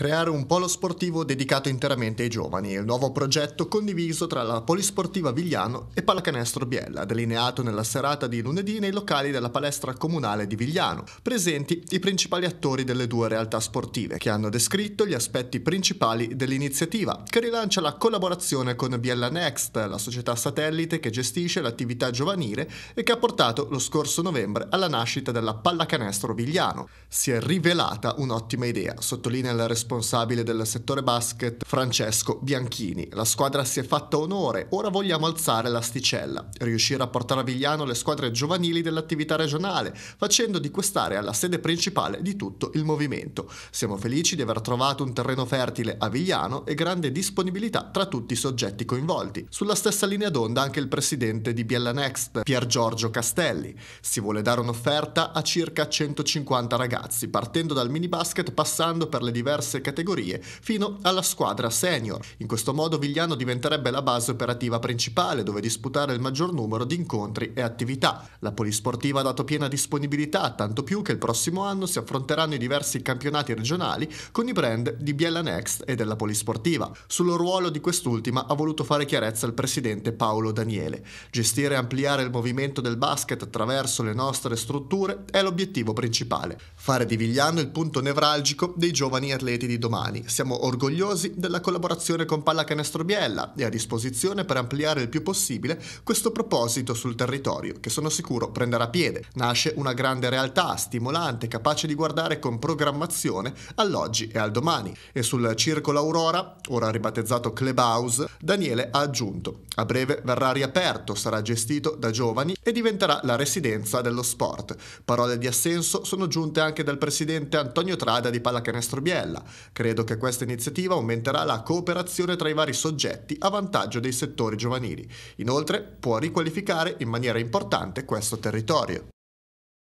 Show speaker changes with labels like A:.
A: creare un polo sportivo dedicato interamente ai giovani, il nuovo progetto condiviso tra la Polisportiva Vigliano e Pallacanestro Biella, delineato nella serata di lunedì nei locali della palestra comunale di Vigliano, presenti i principali attori delle due realtà sportive che hanno descritto gli aspetti principali dell'iniziativa, che rilancia la collaborazione con Biella Next, la società satellite che gestisce l'attività giovanile e che ha portato lo scorso novembre alla nascita della Pallacanestro Vigliano. Si è rivelata un'ottima idea, sottolinea la responsabilità responsabile del settore basket Francesco Bianchini. La squadra si è fatta onore, ora vogliamo alzare l'asticella, riuscire a portare a Vigliano le squadre giovanili dell'attività regionale, facendo di quest'area la sede principale di tutto il movimento. Siamo felici di aver trovato un terreno fertile a Vigliano e grande disponibilità tra tutti i soggetti coinvolti. Sulla stessa linea d'onda anche il presidente di Biella Next, Pier Giorgio Castelli. Si vuole dare un'offerta a circa 150 ragazzi, partendo dal mini basket passando per le diverse diverse categorie fino alla squadra senior. In questo modo Vigliano diventerebbe la base operativa principale dove disputare il maggior numero di incontri e attività. La polisportiva ha dato piena disponibilità, tanto più che il prossimo anno si affronteranno i diversi campionati regionali con i brand di Biella Next e della polisportiva. Sul ruolo di quest'ultima ha voluto fare chiarezza il presidente Paolo Daniele. Gestire e ampliare il movimento del basket attraverso le nostre strutture è l'obiettivo principale. Fare di Vigliano il punto nevralgico dei giovani atleti Atleti di domani. Siamo orgogliosi della collaborazione con Pallacanestro Biella e a disposizione per ampliare il più possibile questo proposito sul territorio, che sono sicuro prenderà piede. Nasce una grande realtà, stimolante, capace di guardare con programmazione all'oggi e al domani. E sul Circolo Aurora, ora ribattezzato Clubhouse, Daniele ha aggiunto: A breve verrà riaperto, sarà gestito da giovani e diventerà la residenza dello sport. Parole di assenso sono giunte anche dal presidente Antonio Trada di Pallacanestro Biella. Credo che questa iniziativa aumenterà la cooperazione tra i vari soggetti a vantaggio dei settori giovanili. Inoltre può riqualificare in maniera importante questo territorio.